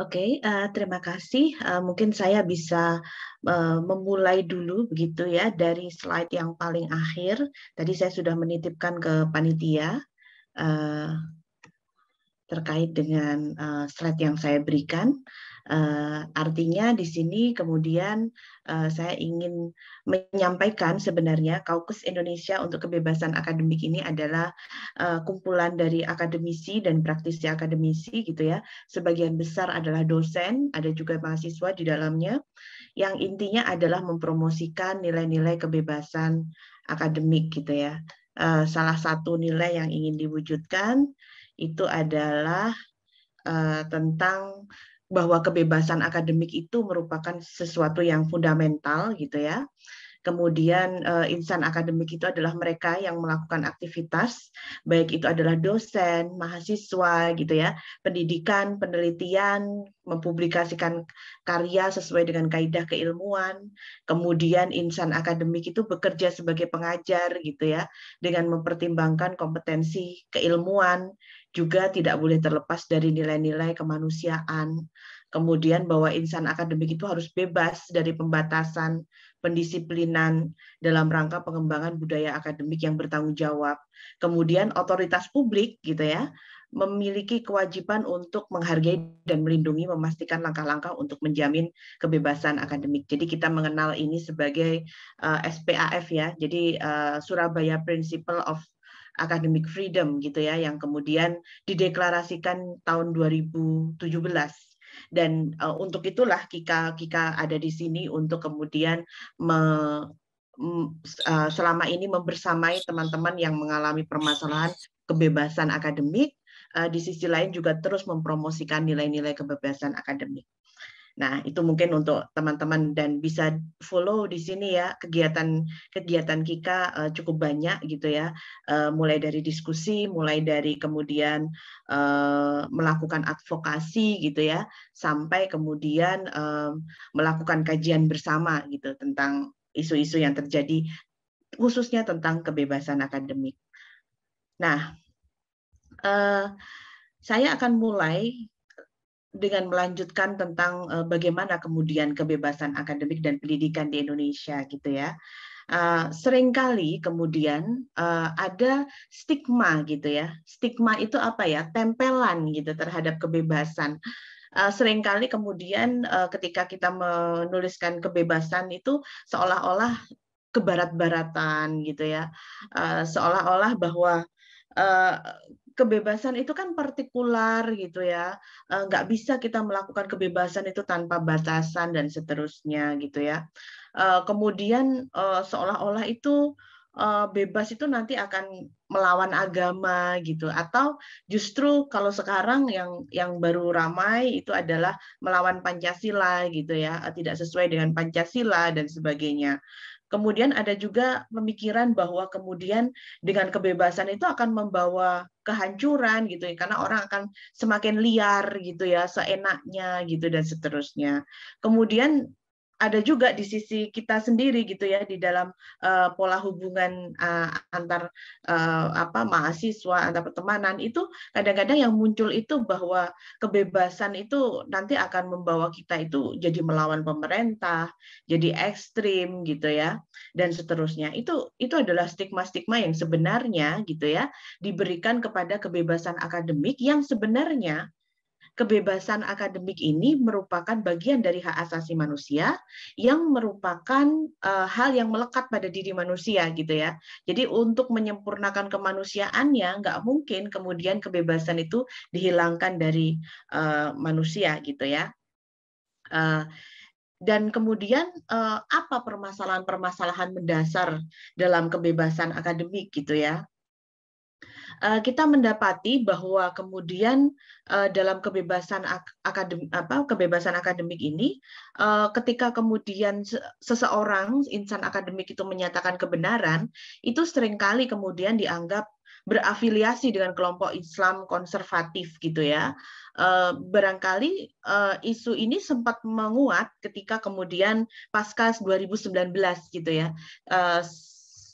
Oke, okay, uh, eh, terima kasih. Uh, mungkin saya bisa uh, memulai dulu begitu ya dari slide yang paling akhir. Tadi saya sudah menitipkan ke panitia uh, terkait dengan uh, slide yang saya berikan. Uh, artinya di sini kemudian uh, saya ingin menyampaikan sebenarnya Kaukus Indonesia untuk Kebebasan Akademik ini adalah uh, kumpulan dari akademisi dan praktisi akademisi gitu ya. Sebagian besar adalah dosen, ada juga mahasiswa di dalamnya yang intinya adalah mempromosikan nilai-nilai kebebasan akademik gitu ya. Uh, salah satu nilai yang ingin diwujudkan itu adalah uh, tentang bahwa kebebasan akademik itu merupakan sesuatu yang fundamental gitu ya. Kemudian eh, insan akademik itu adalah mereka yang melakukan aktivitas, baik itu adalah dosen, mahasiswa gitu ya, pendidikan, penelitian, mempublikasikan karya sesuai dengan kaidah keilmuan. Kemudian insan akademik itu bekerja sebagai pengajar gitu ya, dengan mempertimbangkan kompetensi keilmuan juga tidak boleh terlepas dari nilai-nilai kemanusiaan. Kemudian bahwa insan akademik itu harus bebas dari pembatasan, pendisiplinan dalam rangka pengembangan budaya akademik yang bertanggung jawab. Kemudian otoritas publik gitu ya, memiliki kewajiban untuk menghargai dan melindungi, memastikan langkah-langkah untuk menjamin kebebasan akademik. Jadi kita mengenal ini sebagai uh, eh, SPAF ya, jadi uh, Surabaya Principle of academic freedom gitu ya yang kemudian dideklarasikan tahun 2017 dan uh, untuk itulah Kika Kika ada di sini untuk kemudian me, eh, selama ini membersamai teman-teman yang mengalami permasalahan kebebasan akademik eh, di sisi lain juga terus mempromosikan nilai-nilai kebebasan akademik. Nah, itu mungkin untuk teman-teman dan bisa follow di sini ya kegiatan kegiatan Kika eh, cukup banyak gitu ya. Eh, mulai dari diskusi, mulai dari kemudian eh, melakukan advokasi gitu ya, sampai kemudian melakukan kajian bersama gitu tentang isu-isu yang terjadi khususnya tentang kebebasan akademik. Nah, saya akan mulai dengan melanjutkan tentang uh, bagaimana kemudian kebebasan akademik dan pendidikan di Indonesia gitu ya. Uh, seringkali kemudian uh, ada stigma gitu ya. Stigma itu apa ya? Tempelan gitu terhadap kebebasan. Uh, seringkali kemudian uh, ketika kita menuliskan kebebasan itu seolah-olah kebarat-baratan gitu ya. Uh, seolah-olah bahwa uh, kebebasan itu kan partikular gitu ya eh, nggak bisa kita melakukan kebebasan itu tanpa batasan dan seterusnya gitu ya eh, kemudian eh, seolah-olah itu bebas itu nanti akan melawan agama gitu atau justru kalau sekarang yang yang baru ramai itu adalah melawan Pancasila gitu ya tidak sesuai dengan Pancasila dan sebagainya Kemudian ada juga pemikiran bahwa kemudian dengan kebebasan itu akan membawa kehancuran gitu ya karena orang akan semakin liar gitu ya seenaknya gitu dan seterusnya. Kemudian ada juga di sisi kita sendiri gitu ya di dalam uh, pola hubungan uh, antar uh, apa mahasiswa antar pertemanan itu kadang-kadang yang muncul itu bahwa kebebasan itu nanti akan membawa kita itu jadi melawan pemerintah, jadi ekstrim gitu ya dan seterusnya. Itu itu adalah stigma-stigma yang sebenarnya gitu ya diberikan kepada kebebasan akademik yang sebenarnya kebebasan akademik ini merupakan bagian dari hak asasi manusia yang merupakan uh, hal yang melekat pada diri manusia gitu ya. Jadi untuk menyempurnakan kemanusiaannya nggak mungkin kemudian kebebasan itu dihilangkan dari uh, manusia gitu ya. Uh, dan kemudian apa permasalahan-permasalahan mendasar dalam kebebasan akademik gitu ya Eh, kita mendapati bahwa kemudian eh, dalam kebebasan akademik apa kebebasan akademik ini eh, ketika kemudian seseorang insan akademik itu menyatakan kebenaran itu seringkali kemudian dianggap berafiliasi dengan kelompok Islam konservatif gitu ya. Barangkali isu ini sempat menguat ketika kemudian pasca 2019 gitu ya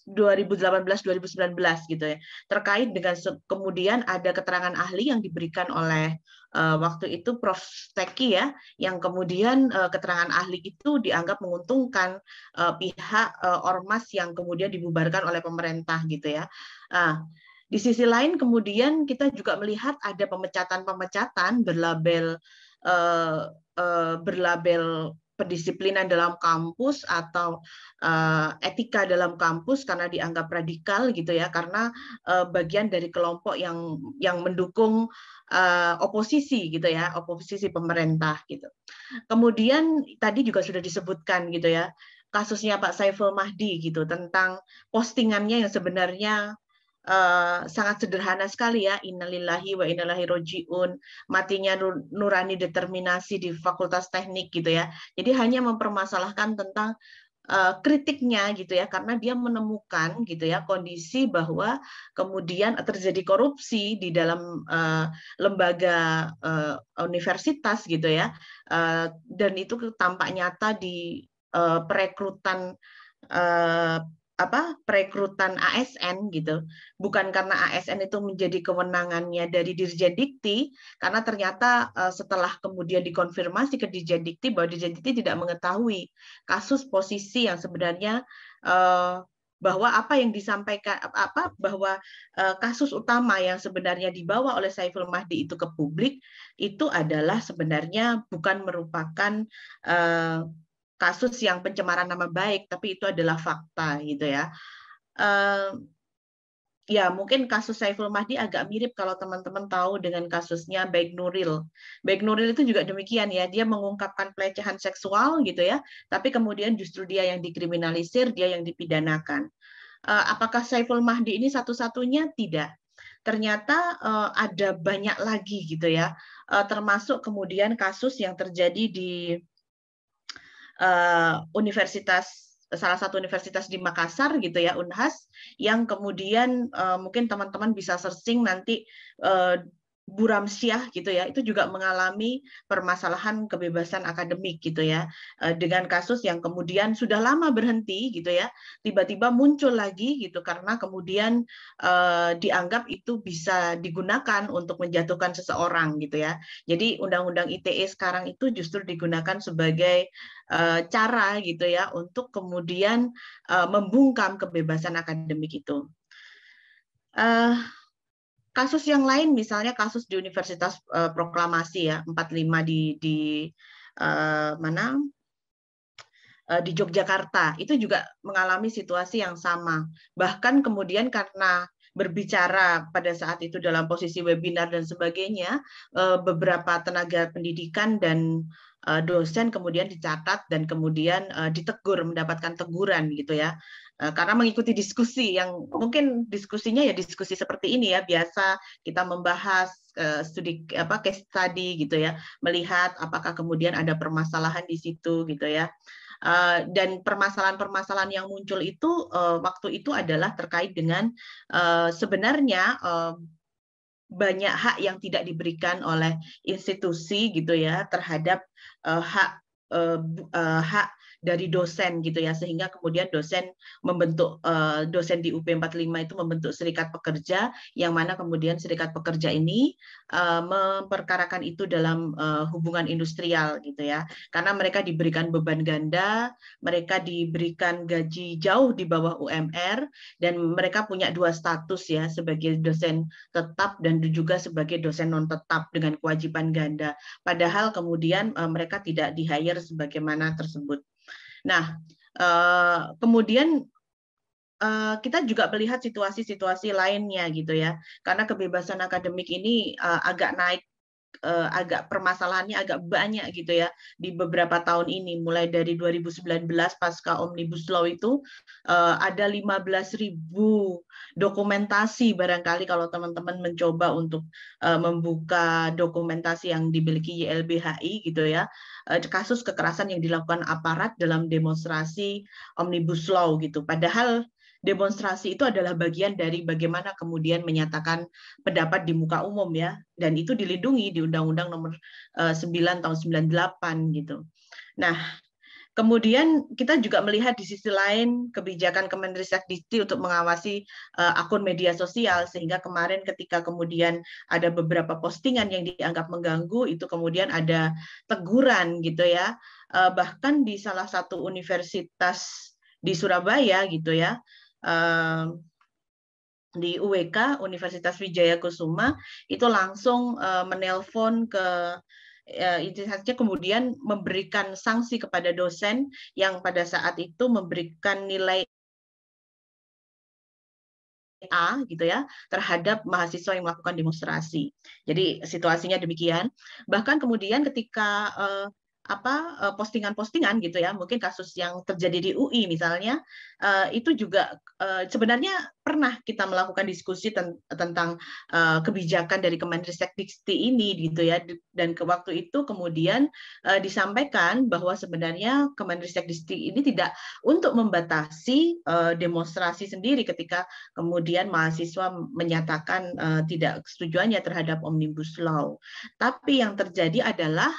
2018-2019 gitu ya terkait dengan kemudian ada keterangan ahli yang diberikan oleh uh, waktu itu Prof Teki ya yang kemudian uh, keterangan ahli itu dianggap menguntungkan uh, pihak uh, ormas yang kemudian dibubarkan oleh pemerintah gitu ya. Uh, di sisi lain kemudian kita juga melihat ada pemecatan-pemecatan berlabel uh, uh, berlabel pendisiplinan dalam kampus atau uh, etika dalam kampus karena dianggap radikal gitu ya karena uh, bagian dari kelompok yang yang mendukung uh, oposisi gitu ya oposisi pemerintah gitu kemudian tadi juga sudah disebutkan gitu ya kasusnya Pak Saiful Mahdi gitu tentang postingannya yang sebenarnya Eh, sangat sederhana sekali ya innalillahi wa innalillahi rojiun matinya nurani determinasi di fakultas teknik gitu ya jadi hanya mempermasalahkan tentang uh, kritiknya gitu ya karena dia menemukan gitu ya kondisi bahwa kemudian terjadi korupsi di dalam uh, lembaga uh, universitas gitu ya uh, dan itu tampak nyata di uh, perekrutan uh, apa perekrutan ASN gitu bukan karena ASN itu menjadi kewenangannya dari Dirjen Dikti karena ternyata eh, setelah kemudian dikonfirmasi ke Dirjen Dikti bahwa Dirjen Dikti tidak mengetahui kasus posisi yang sebenarnya eh, bahwa apa yang disampaikan apa bahwa eh, kasus utama yang sebenarnya dibawa oleh Saiful Mahdi itu ke publik itu adalah sebenarnya bukan merupakan kasus yang pencemaran nama baik, tapi itu adalah fakta gitu ya. Uh, ya mungkin kasus Saiful Mahdi agak mirip kalau teman-teman tahu dengan kasusnya Baik Nuril. Baik Nuril itu juga demikian ya, dia mengungkapkan pelecehan seksual gitu ya, tapi kemudian justru dia yang dikriminalisir, dia yang dipidanakan. Uh, apakah Saiful Mahdi ini satu-satunya? Tidak ternyata uh, ada banyak lagi gitu ya, uh, termasuk kemudian kasus yang terjadi di uh, universitas salah satu universitas di Makassar gitu ya Unhas yang kemudian uh, mungkin teman-teman bisa searching nanti uh, Buram Buramsyah gitu ya, itu juga mengalami permasalahan kebebasan akademik gitu ya, eh, dengan kasus yang kemudian sudah lama berhenti gitu ya, tiba-tiba muncul lagi gitu karena kemudian eh, dianggap itu bisa digunakan untuk menjatuhkan seseorang gitu ya. Jadi undang-undang ITE sekarang itu justru digunakan sebagai eh, cara gitu ya untuk kemudian eh, membungkam kebebasan akademik itu. Uh, Kasus yang lain misalnya kasus di Universitas uh, Proklamasi ya 45 di di uh, mana uh, di Yogyakarta itu juga mengalami situasi yang sama. Bahkan kemudian karena berbicara pada saat itu dalam posisi webinar dan sebagainya, beberapa tenaga pendidikan dan Eh, dosen kemudian dicatat dan kemudian eh, ditegur mendapatkan teguran gitu ya eh, karena mengikuti diskusi yang mungkin diskusinya ya diskusi seperti ini ya biasa kita membahas studi apa case study gitu ya melihat apakah kemudian ada permasalahan di situ gitu ya dan permasalahan-permasalahan yang muncul itu waktu itu adalah terkait dengan sebenarnya banyak hak yang tidak diberikan oleh institusi gitu ya terhadap uh, ha, uh, uh, dari dosen gitu ya sehingga kemudian dosen membentuk eh, dosen di UP 45 itu membentuk serikat pekerja yang mana kemudian serikat pekerja ini eh, memperkarakan itu dalam eh, hubungan industrial gitu ya karena mereka diberikan beban ganda mereka diberikan gaji jauh di bawah UMR dan mereka punya dua status ya sebagai dosen tetap dan juga sebagai dosen non tetap dengan kewajiban ganda padahal kemudian mereka tidak di hire sebagaimana tersebut Nah, eh, kemudian eh, kita juga melihat situasi-situasi lainnya gitu ya, karena kebebasan akademik ini eh, agak naik uh, agak permasalahannya agak banyak gitu ya di beberapa tahun ini mulai dari 2019 pasca omnibus law itu uh, ada 15.000 dokumentasi barangkali kalau teman-teman mencoba untuk uh, membuka dokumentasi yang dimiliki YLBHI gitu ya uh, kasus kekerasan yang dilakukan aparat dalam demonstrasi omnibus law gitu padahal demonstrasi itu adalah bagian dari bagaimana kemudian menyatakan pendapat di muka umum ya dan itu dilindungi di Undang-Undang Nomor 9 eh, tahun 98 gitu. Nah, kemudian kita juga melihat di sisi lain kebijakan Dikti untuk mengawasi eh, akun media sosial sehingga kemarin ketika kemudian ada beberapa postingan yang dianggap mengganggu itu kemudian ada teguran gitu ya. Eh, bahkan di salah satu universitas di Surabaya gitu ya di UWK e Universitas Wijaya Kusuma itu langsung uh, menelpon ke uh, eh, intinya kemudian memberikan sanksi kepada dosen yang pada saat itu memberikan nilai A gitu ya terhadap mahasiswa yang melakukan demonstrasi. Jadi situasinya demikian. Bahkan kemudian ketika uh, apa eh, postingan-postingan gitu ya mungkin kasus yang terjadi di UI misalnya eh, itu juga eh, sebenarnya pernah kita melakukan diskusi tentang kebijakan dari Kementerian Dikti ini gitu ya dan ke waktu itu kemudian disampaikan bahwa sebenarnya Kementerian Dikti ini tidak untuk membatasi demonstrasi sendiri ketika kemudian mahasiswa menyatakan tidak setujuannya terhadap omnibus law tapi yang terjadi adalah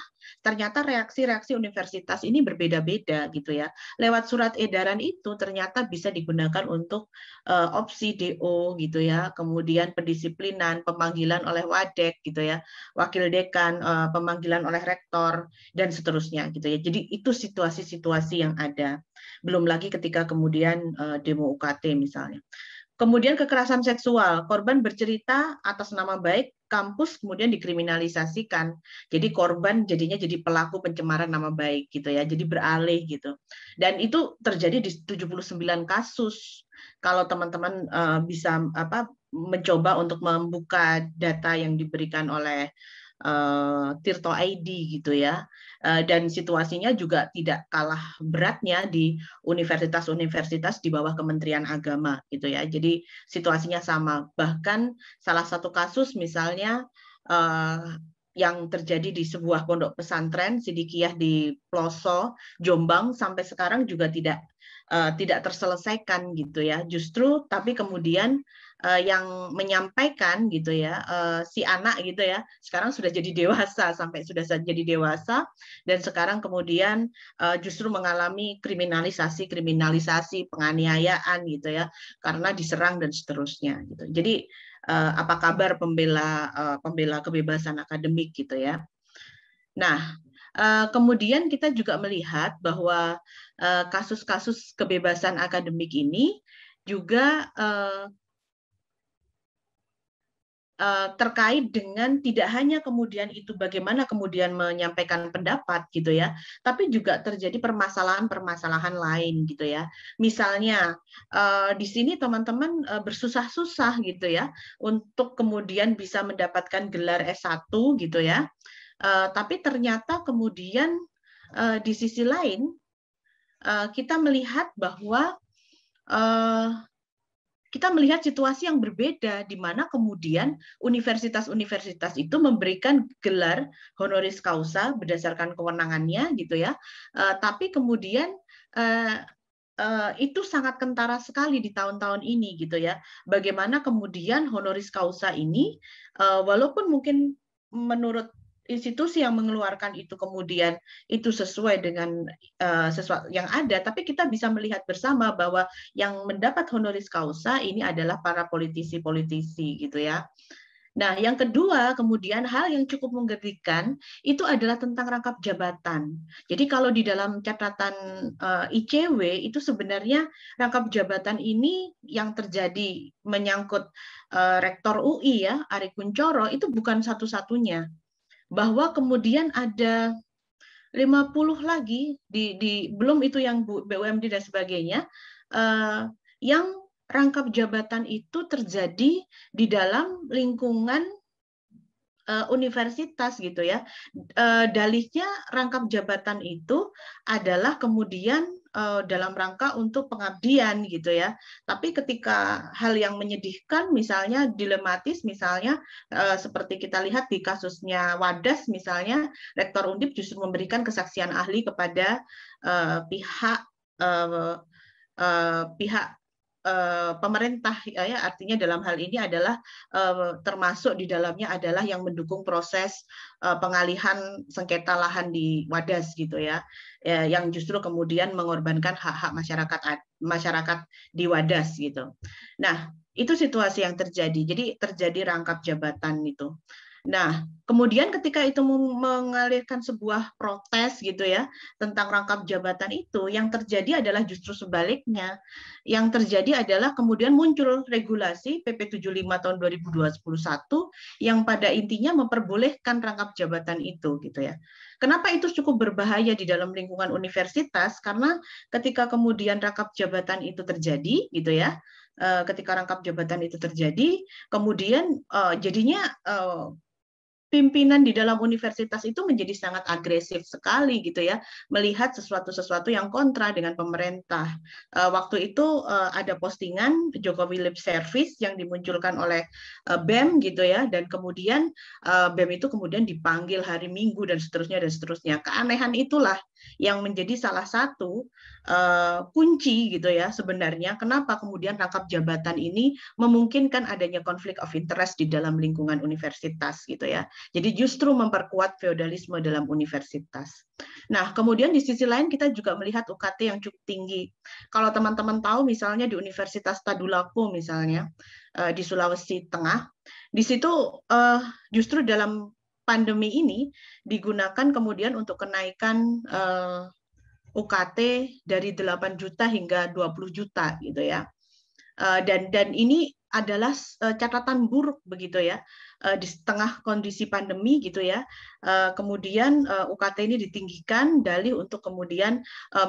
ternyata reaksi-reaksi universitas ini berbeda-beda gitu ya. Lewat surat edaran itu ternyata bisa digunakan untuk uh, opsi DO gitu ya, kemudian pendisiplinan, pemanggilan oleh wadek gitu ya, wakil dekan, uh, pemanggilan oleh rektor dan seterusnya gitu ya. Jadi itu situasi-situasi yang ada. Belum lagi ketika kemudian uh, demo UKT misalnya. Kemudian kekerasan seksual, korban bercerita atas nama baik, kampus kemudian dikriminalisasikan. Jadi korban jadinya jadi pelaku pencemaran nama baik gitu ya. Jadi beralih gitu. Dan itu terjadi di 79 kasus. Kalau teman-teman uh, bisa apa mencoba untuk membuka data yang diberikan oleh uh, Tirto ID gitu ya. Uh, dan situasinya juga tidak kalah beratnya di universitas-universitas di bawah Kementerian Agama gitu ya. Jadi situasinya sama. Bahkan salah satu kasus misalnya uh, yang terjadi di sebuah pondok pesantren Sidikiyah di Ploso, Jombang sampai sekarang juga tidak uh, tidak terselesaikan gitu ya. Justru tapi kemudian uh, yang menyampaikan gitu ya uh, si anak gitu ya sekarang sudah jadi dewasa sampai sudah jadi dewasa dan sekarang kemudian uh, justru mengalami kriminalisasi kriminalisasi penganiayaan gitu ya karena diserang dan seterusnya gitu jadi uh, apa kabar pembela uh, pembela kebebasan akademik gitu ya nah kemudian kita juga melihat bahwa kasus-kasus kebebasan akademik ini juga Eh, terkait dengan tidak hanya kemudian itu bagaimana kemudian menyampaikan pendapat gitu ya, tapi juga terjadi permasalahan-permasalahan lain gitu ya. Misalnya eh, di sini teman-teman eh, bersusah-susah gitu ya untuk kemudian bisa mendapatkan gelar S1 gitu ya. Tapi ternyata kemudian di sisi lain kita melihat bahwa kita melihat situasi yang berbeda di mana kemudian universitas-universitas itu memberikan gelar honoris causa berdasarkan kewenangannya gitu ya. Uh, tapi kemudian uh, uh, itu sangat kentara sekali di tahun-tahun ini gitu ya. Bagaimana kemudian honoris causa ini uh, walaupun mungkin menurut institusi yang mengeluarkan itu kemudian itu sesuai dengan uh, sesuatu yang ada, tapi kita bisa melihat bersama bahwa yang mendapat honoris causa ini adalah para politisi-politisi gitu ya. Nah, yang kedua, kemudian hal yang cukup mengerikan itu adalah tentang rangkap jabatan. Jadi kalau di dalam catatan uh, eh, ICW itu sebenarnya rangkap jabatan ini yang terjadi menyangkut uh, rektor UI ya, Ari Kuncoro itu bukan satu-satunya bahwa kemudian ada 50 lagi di, di belum itu yang BUMD dan sebagainya uh, yang rangkap jabatan itu terjadi di dalam lingkungan uh, universitas gitu ya. uh, dalihnya rangkap jabatan itu adalah kemudian uh, dalam rangka untuk pengabdian gitu ya. Tapi ketika hal yang menyedihkan misalnya dilematis misalnya uh, seperti kita lihat di kasusnya Wadas misalnya Rektor Undip justru memberikan kesaksian ahli kepada uh, pihak uh, uh, pihak Eh, pemerintah ya, ya artinya dalam hal ini adalah eh, termasuk di dalamnya adalah yang mendukung proses eh, pengalihan sengketa lahan di Wadas gitu ya, ya yang justru kemudian mengorbankan hak-hak masyarakat masyarakat di Wadas gitu. Nah itu situasi yang terjadi. Jadi terjadi rangkap jabatan itu. Nah, kemudian ketika itu mengalirkan sebuah protes gitu ya tentang rangkap jabatan itu, yang terjadi adalah justru sebaliknya. Yang terjadi adalah kemudian muncul regulasi PP 75 tahun 2021 yang pada intinya memperbolehkan rangkap jabatan itu gitu ya. Kenapa itu cukup berbahaya di dalam lingkungan universitas? Karena ketika kemudian rangkap jabatan itu terjadi gitu ya, eh, ketika rangkap jabatan itu terjadi, kemudian eh, jadinya eh, pimpinan di dalam universitas itu menjadi sangat agresif sekali gitu ya melihat sesuatu-sesuatu yang kontra dengan pemerintah. Uh, waktu itu uh, ada postingan Jokowi Lip Service yang dimunculkan oleh uh, eh, BEM gitu ya dan kemudian uh, BEM itu kemudian dipanggil hari Minggu dan seterusnya dan seterusnya. Keanehan itulah yang menjadi salah satu uh, kunci gitu ya sebenarnya kenapa kemudian rangkap jabatan ini memungkinkan adanya konflik of interest di dalam lingkungan universitas gitu ya. Jadi justru memperkuat feodalisme dalam universitas. Nah, kemudian di sisi lain kita juga melihat UKT yang cukup tinggi. Kalau teman-teman tahu misalnya di Universitas Tadulako misalnya eh, di Sulawesi Tengah, di situ eh, justru dalam pandemi ini digunakan kemudian untuk kenaikan uh, eh, UKT dari 8 juta hingga 20 juta gitu ya. Uh, dan dan ini adalah eh, catatan buruk begitu ya di tengah kondisi pandemi gitu ya kemudian UKT ini ditinggikan dalih untuk kemudian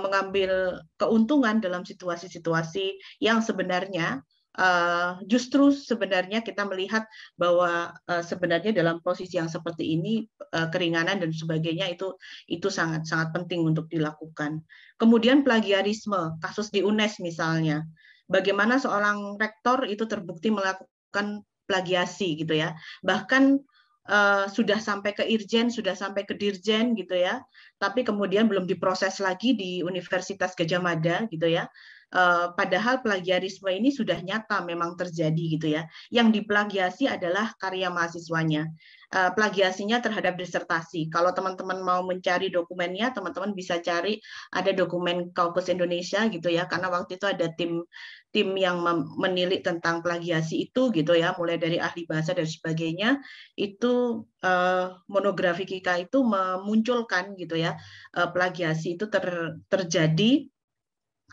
mengambil keuntungan dalam situasi-situasi yang sebenarnya uh, justru sebenarnya kita melihat bahwa uh, sebenarnya dalam posisi yang seperti ini uh, keringanan dan sebagainya itu itu sangat sangat penting untuk dilakukan. Kemudian plagiarisme, kasus di UNES misalnya. Bagaimana seorang rektor itu terbukti melakukan plagiasi gitu ya. Bahkan Uh, sudah sampai ke irjen, sudah sampai ke dirjen gitu ya, tapi kemudian belum diproses lagi di Universitas Gajah Mada gitu ya. Eh, padahal plagiarisme ini sudah nyata memang terjadi gitu ya. Yang diplagiasi adalah karya mahasiswanya. Eh, plagiasinya terhadap disertasi. Kalau teman-teman mau mencari dokumennya, teman-teman bisa cari ada dokumen Kaukus Indonesia gitu ya. Karena waktu itu ada tim tim yang menilik tentang plagiasi itu gitu ya, mulai dari ahli bahasa dan sebagainya. Itu uh, eh, monografi Kika itu memunculkan gitu ya plagiasi itu ter, terjadi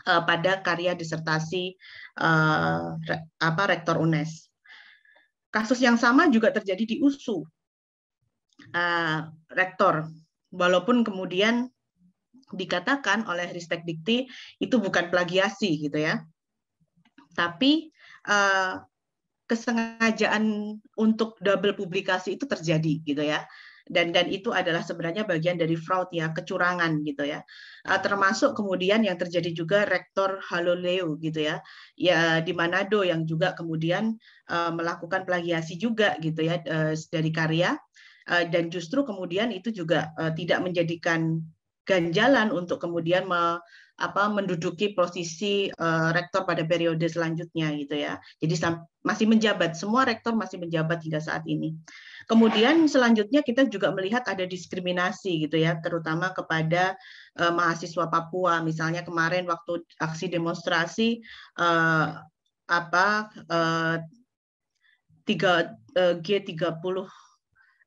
uh, pada karya disertasi uh, re, apa rektor UNES. Kasus yang sama juga terjadi di USU. Uh, eh, rektor walaupun kemudian dikatakan oleh Ristek Dikti itu bukan plagiasi gitu ya. Tapi uh, kesengajaan untuk double publikasi itu terjadi gitu ya dan dan itu adalah sebenarnya bagian dari fraud ya kecurangan gitu ya eh, termasuk kemudian yang terjadi juga rektor Haloleu gitu ya ya di Manado yang juga kemudian eh, melakukan plagiasi juga gitu ya eh, dari karya dan justru kemudian itu juga tidak menjadikan ganjalan untuk kemudian apa menduduki posisi uh, rektor pada periode selanjutnya gitu ya. Jadi masih menjabat, semua rektor masih menjabat hingga saat ini. Kemudian selanjutnya kita juga melihat ada diskriminasi gitu ya, terutama kepada uh, mahasiswa Papua misalnya kemarin waktu aksi demonstrasi uh, apa uh, 3 uh, G30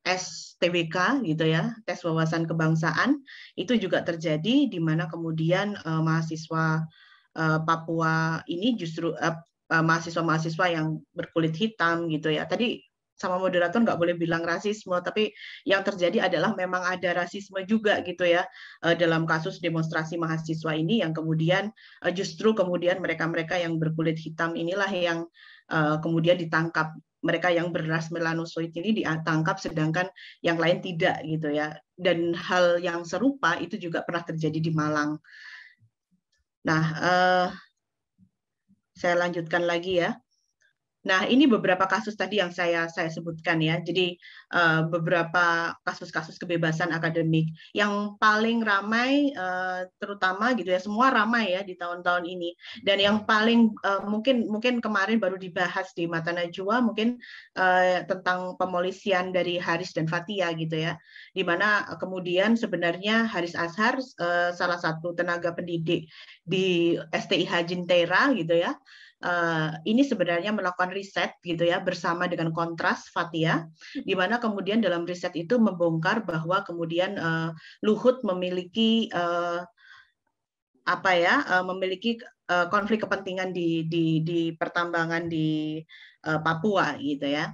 STWK gitu ya, tes wawasan kebangsaan itu juga terjadi di mana kemudian uh, mahasiswa uh, Papua ini justru mahasiswa eh, mahasiswa-mahasiswa yang berkulit hitam gitu ya. Tadi sama moderator nggak boleh bilang rasisme, tapi yang terjadi adalah memang ada rasisme juga gitu ya dalam kasus demonstrasi mahasiswa ini yang kemudian justru kemudian mereka-mereka yang berkulit hitam inilah yang kemudian ditangkap mereka yang beras melanosoid ini ditangkap sedangkan yang lain tidak gitu ya. Dan hal yang serupa itu juga pernah terjadi di Malang. Nah, uh, saya lanjutkan lagi ya. Nah, ini beberapa kasus tadi yang saya saya sebutkan ya. Jadi uh, beberapa kasus-kasus kebebasan akademik yang paling ramai uh, terutama gitu ya, semua ramai ya di tahun-tahun ini. Dan yang paling uh, mungkin mungkin kemarin baru dibahas di Mata Najwa mungkin uh, tentang pemolisian dari Haris dan Fatia gitu ya. Di mana kemudian sebenarnya Haris Ashar uh, salah satu tenaga pendidik di STIH Jintera gitu ya Eh, ini sebenarnya melakukan riset gitu ya bersama dengan kontras Fatia, di mana kemudian dalam riset itu membongkar bahwa kemudian uh, Luhut memiliki uh, apa ya uh, memiliki uh, konflik kepentingan di di di pertambangan di uh, Papua gitu ya.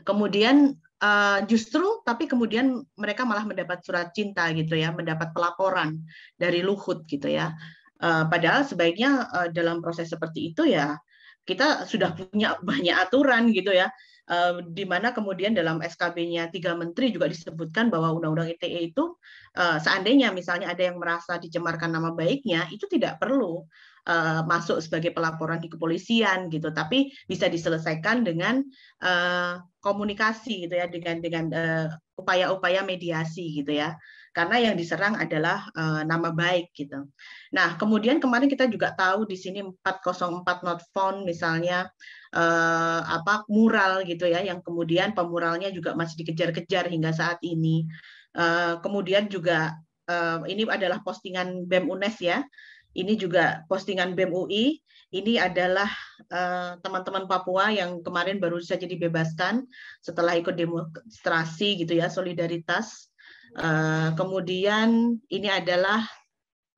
Kemudian uh, justru tapi kemudian mereka malah mendapat surat cinta gitu ya, mendapat pelaporan dari Luhut gitu ya. Eh, padahal sebaiknya eh, dalam proses seperti itu ya kita sudah punya banyak aturan gitu ya, uh, di mana kemudian dalam SKB-nya tiga menteri juga disebutkan bahwa Undang-Undang ITE itu seandainya misalnya ada yang merasa dicemarkan nama baiknya itu tidak perlu masuk sebagai pelaporan di kepolisian gitu tapi bisa diselesaikan dengan komunikasi gitu ya dengan dengan upaya -upaya mediasi gitu ya karena yang diserang adalah e, nama baik gitu. Nah, kemudian kemarin kita juga tahu di sini 404 not found misalnya e, apa mural gitu ya yang kemudian pemuralnya juga masih dikejar-kejar hingga saat ini. E, kemudian juga e, ini adalah postingan BEM UNES ya. Ini juga postingan BEM UI. Ini adalah teman-teman uh, Papua yang kemarin baru saja dibebaskan setelah ikut demonstrasi gitu ya solidaritas Eh, kemudian ini adalah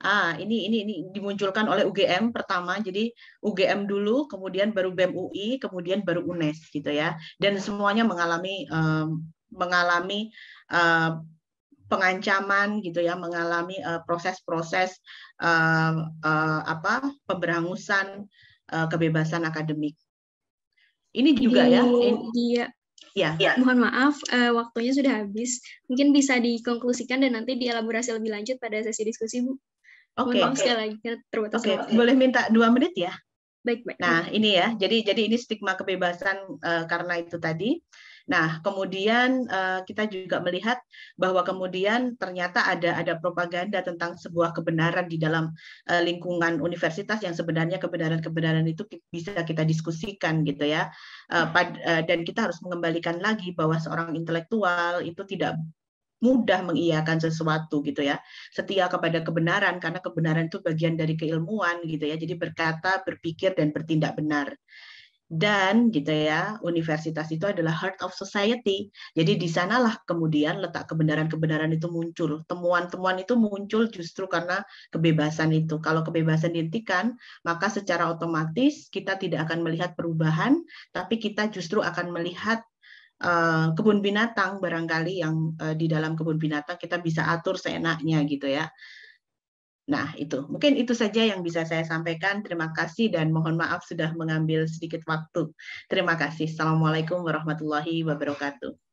ah ini ini ini dimunculkan oleh UGM pertama. Jadi UGM dulu, kemudian baru BEM UI, kemudian baru UNES gitu ya. Dan semuanya mengalami um, mengalami uh, pengancaman gitu ya mengalami proses-proses uh, uh, uh, apa pemberangusan uh, kebebasan akademik ini juga di, ya Ya. ya. Mohon maaf, uh, waktunya sudah habis. Mungkin bisa dikonklusikan dan nanti dielaborasi lebih lanjut pada sesi diskusi, Bu. Oke. Okay, okay. lagi terbatas. Oke, okay. boleh minta dua menit ya? Baik, baik. Nah, ini ya. Jadi jadi ini stigma kebebasan uh, karena itu tadi. Nah, kemudian uh, kita juga melihat bahwa kemudian ternyata ada ada propaganda tentang sebuah kebenaran di dalam uh, lingkungan universitas yang sebenarnya kebenaran-kebenaran itu bisa kita diskusikan gitu ya. Uh, pad, uh, dan kita harus mengembalikan lagi bahwa seorang intelektual itu tidak mudah mengiyakan sesuatu gitu ya setia kepada kebenaran karena kebenaran itu bagian dari keilmuan gitu ya jadi berkata berpikir dan bertindak benar dan gitu ya universitas itu adalah heart of society jadi di sanalah kemudian letak kebenaran-kebenaran itu muncul temuan-temuan itu muncul justru karena kebebasan itu kalau kebebasan dihentikan maka secara otomatis kita tidak akan melihat perubahan tapi kita justru akan melihat Uh, kebun binatang barangkali yang uh, di dalam kebun binatang kita bisa atur seenaknya gitu ya Nah, itu mungkin itu saja yang bisa saya sampaikan. Terima kasih, dan mohon maaf sudah mengambil sedikit waktu. Terima kasih. Assalamualaikum warahmatullahi wabarakatuh.